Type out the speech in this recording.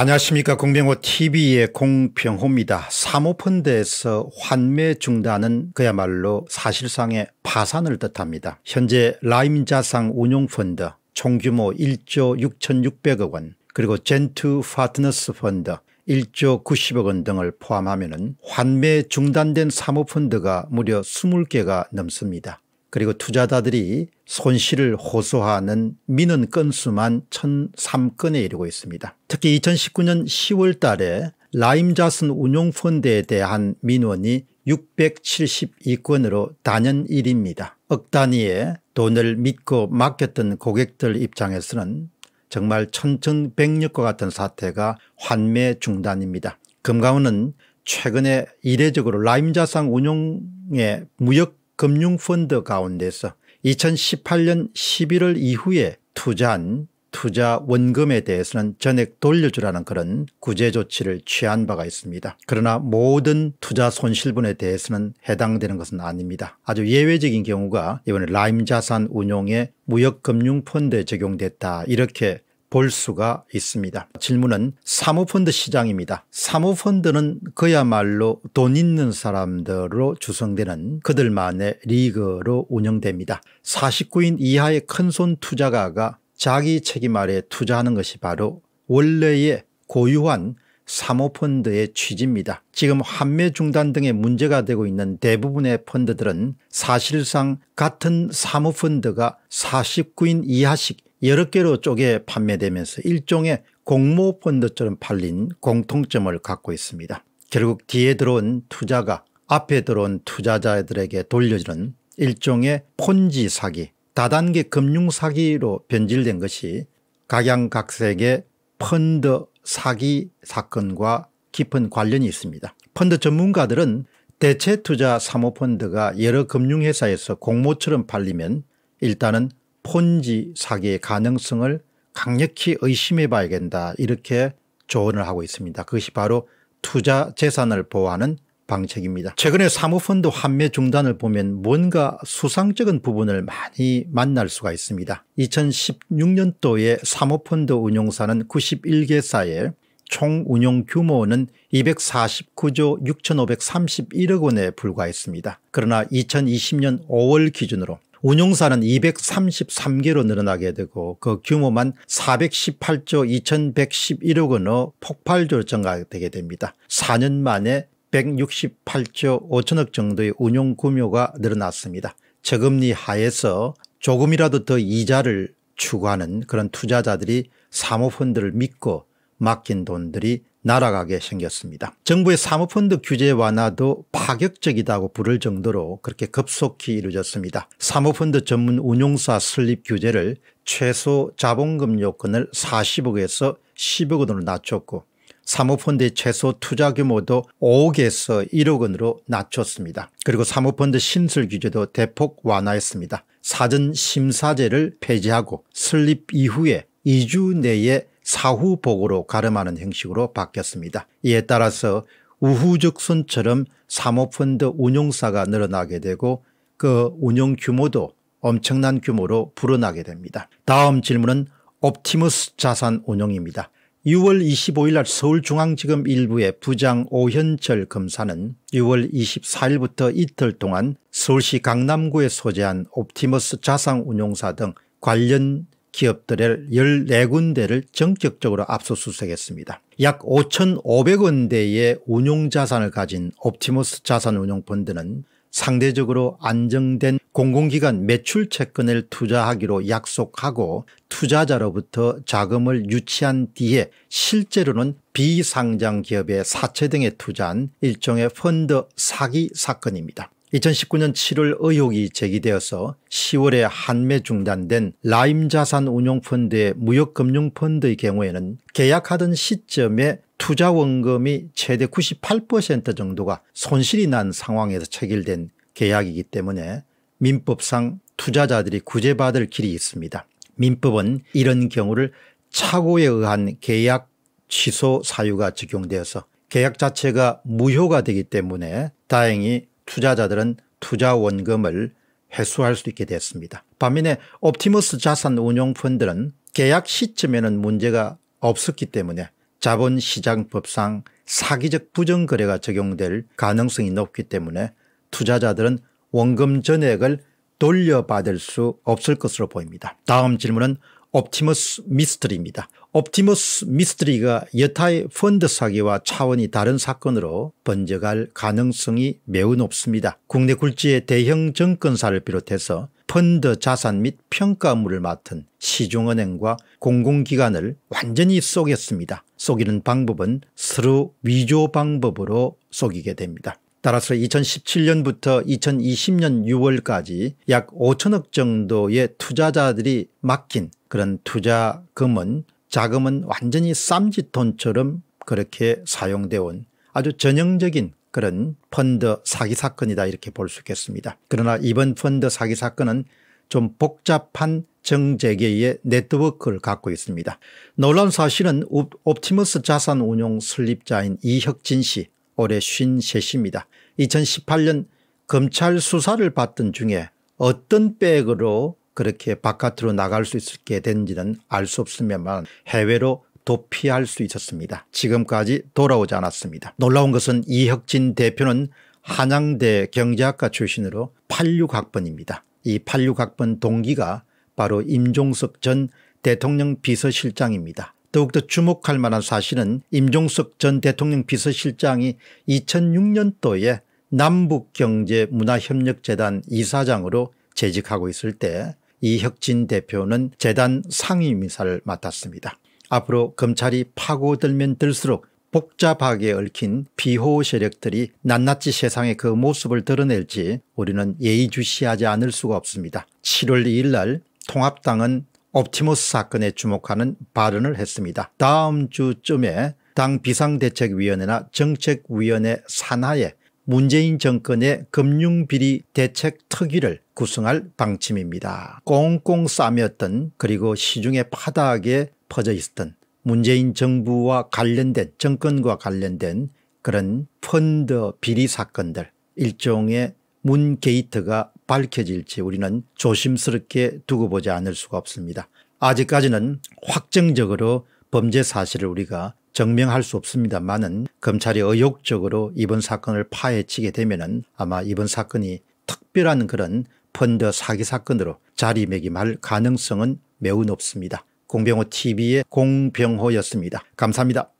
안녕하십니까 공병호TV의 공병호입니다. 사모펀드에서 환매 중단은 그야말로 사실상의 파산을 뜻합니다. 현재 라임자상 운용펀드 총규모 1조 6600억 원 그리고 젠투 파트너스 펀드 1조 90억 원 등을 포함하면 환매 중단된 사모펀드가 무려 20개가 넘습니다. 그리고 투자자들이 손실을 호소하는 민원 건수만 1003건에 이르고 있습니다. 특히 2019년 10월 달에 라임자슨 운용펀드에 대한 민원이 672건으로 단연 1입니다. 억 단위의 돈을 믿고 맡겼던 고객들 입장에서는 정말 천천백력과 같은 사태가 환매 중단입니다. 금강원은 최근에 이례적으로 라임자산 운용의 무역 금융펀드 가운데서 2018년 11월 이후에 투자한 투자 원금에 대해서는 전액 돌려주라는 그런 구제 조치를 취한 바가 있습니다. 그러나 모든 투자 손실분에 대해서는 해당되는 것은 아닙니다. 아주 예외적인 경우가 이번에 라임 자산 운용의 무역금융펀드에 적용됐다 이렇게 볼 수가 있습니다. 질문은 사모펀드 시장입니다. 사모펀드는 그야말로 돈 있는 사람들로 구성되는 그들만의 리그로 운영됩니다. 49인 이하의 큰손 투자가가 자기 책임 아래 투자하는 것이 바로 원래의 고유한 사모펀드의 취지입니다. 지금 환매 중단 등의 문제가 되고 있는 대부분의 펀드들은 사실상 같은 사모펀드가 49인 이하씩 여러 개로 쪼개 판매되면서 일종의 공모 펀드처럼 팔린 공통점을 갖고 있습니다. 결국 뒤에 들어온 투자가 앞에 들어온 투자자들에게 돌려주는 일종의 폰지 사기 다단계 금융 사기로 변질된 것이 각양각색의 펀드 사기 사건과 깊은 관련이 있습니다. 펀드 전문가들은 대체투자 사모펀드가 여러 금융회사에서 공모처럼 팔리면 일단은 폰지 사기의 가능성을 강력히 의심해 봐야 된다 이렇게 조언을 하고 있습니다. 그것이 바로 투자 재산을 보호하는 방책입니다. 최근에 사모펀드 환매 중단을 보면 뭔가 수상적인 부분을 많이 만날 수가 있습니다. 2016년도에 사모펀드 운용사는 91개사에 총 운용 규모는 249조 6531억 원에 불과했습니다. 그러나 2020년 5월 기준으로 운용사는 233개로 늘어나게 되고 그 규모만 418조 2111억 원의 폭발적으로 증가되게 됩니다. 4년 만에 168조 5천억 정도의 운용 규모가 늘어났습니다. 저금리 하에서 조금이라도 더 이자를 추구하는 그런 투자자들이 사모펀드를 믿고 맡긴 돈들이 날아가게 생겼습니다. 정부의 사모펀드 규제 완화도 파격적이다고 부를 정도로 그렇게 급속히 이루어졌습니다. 사모펀드 전문 운용사 설립 규제를 최소 자본금 요건을 40억에서 10억 원으로 낮췄고 사모펀드의 최소 투자 규모도 5억에서 1억 원으로 낮췄습니다. 그리고 사모펀드 신설 규제도 대폭 완화했습니다. 사전 심사제를 폐지하고 설립 이후에 2주 내에 사후복으로 가름하는 형식으로 바뀌었습니다. 이에 따라서 우후죽순처럼 사모펀드 운용사가 늘어나게 되고 그 운용 규모도 엄청난 규모로 불어나게 됩니다. 다음 질문은 옵티머스 자산 운용입니다. 6월 25일 날 서울중앙지검 1부의 부장 오현철 검사는 6월 24일부터 이틀 동안 서울시 강남구에 소재한 옵티머스 자산운용사 등 관련 기업들을 14군데를 전격적으로 압수수색했습니다. 약 5,500원 대의 운용자산을 가진 옵티머스 자산운용펀드는 상대적으로 안정된 공공기관 매출 채권을 투자하기로 약속하고 투자자로부터 자금을 유치한 뒤에 실제로는 비상장 기업의 사채 등에 투자한 일종의 펀드 사기 사건입니다. 2019년 7월 의혹이 제기되어서 10월에 한매 중단된 라임 자산 운용 펀드의 무역금융 펀드의 경우에는 계약하던 시점에 투자 원금이 최대 98% 정도가 손실이 난 상황에서 체결된 계약이기 때문에 민법상 투자자들이 구제받을 길이 있습니다. 민법은 이런 경우를 착오에 의한 계약 취소 사유가 적용되어서 계약 자체가 무효가 되기 때문에 다행히 투자자들은 투자 원금을 회수할 수 있게 됐습니다. 반면에 옵티머스 자산 운용 펀드는 계약 시점에는 문제가 없었기 때문에 자본시장법상 사기적 부정거래가 적용될 가능성이 높기 때문에 투자자들은 원금 전액을 돌려받을 수 없을 것으로 보입니다. 다음 질문은 옵티머스 미스터리입니다. 옵티머스 미스터리가 여타의 펀드 사기와 차원이 다른 사건으로 번져갈 가능성이 매우 높습니다. 국내 굴지의 대형 증권사를 비롯해서 펀드 자산 및 평가물을 맡은 시중은행과 공공기관을 완전히 속였습니다. 속이는 방법은 서로 위조 방법으로 속이게 됩니다. 따라서 2017년부터 2020년 6월까지 약 5천억 정도의 투자자들이 맡긴 그런 투자금은 자금은 완전히 쌈짓돈처럼 그렇게 사용되어 온 아주 전형적인 그런 펀드 사기 사건이다 이렇게 볼 수 있겠습니다. 그러나 이번 펀드 사기 사건은 좀 복잡한 정재계의 네트워크를 갖고 있습니다. 놀라운 사실은 옵티머스 자산운용 설립자인 이혁진 씨 올해 53입니다. 2018년 검찰 수사를 받던 중에 어떤 백으로 그렇게 바깥으로 나갈 수 있게 된지는 알 수 없으면만 해외로 도피할 수 있었습니다. 지금까지 돌아오지 않았습니다. 놀라운 것은 이혁진 대표는 한양대 경제학과 출신으로 86학번입니다. 이 86학번 동기가 바로 임종석 전 대통령 비서실장입니다. 더욱더 주목할 만한 사실은 임종석 전 대통령 비서실장이 2006년도에 남북경제문화협력재단 이사장으로 재직하고 있을 때 이혁진 대표는 재단 상임이사를 맡았습니다. 앞으로 검찰이 파고들면 들수록 복잡하게 얽힌 비호 세력들이 낱낱이 세상의 그 모습을 드러낼지 우리는 예의주시하지 않을 수가 없습니다. 7월 2일 날 통합당은 옵티머스 사건에 주목하는 발언을 했습니다. 다음 주쯤에 당 비상대책위원회나 정책위원회 산하에 문재인 정권의 금융비리 대책 특위를 구성할 방침입니다. 꽁꽁 싸매었던 그리고 시중에 파닥에 퍼져 있었던 문재인 정부와 관련된 정권과 관련된 그런 펀드 비리 사건들 일종의 문 게이트가 밝혀질지 우리는 조심스럽게 두고 보지 않을 수가 없습니다. 아직까지는 확정적으로 범죄 사실을 우리가 증명할 수 없습니다만은 검찰이 의욕적으로 이번 사건을 파헤치게 되면 은 아마 이번 사건이 특별한 그런 펀드 사기 사건으로 자리매김할 가능성은 매우 높습니다. 공병호 TV의 공병호였습니다. 감사합니다.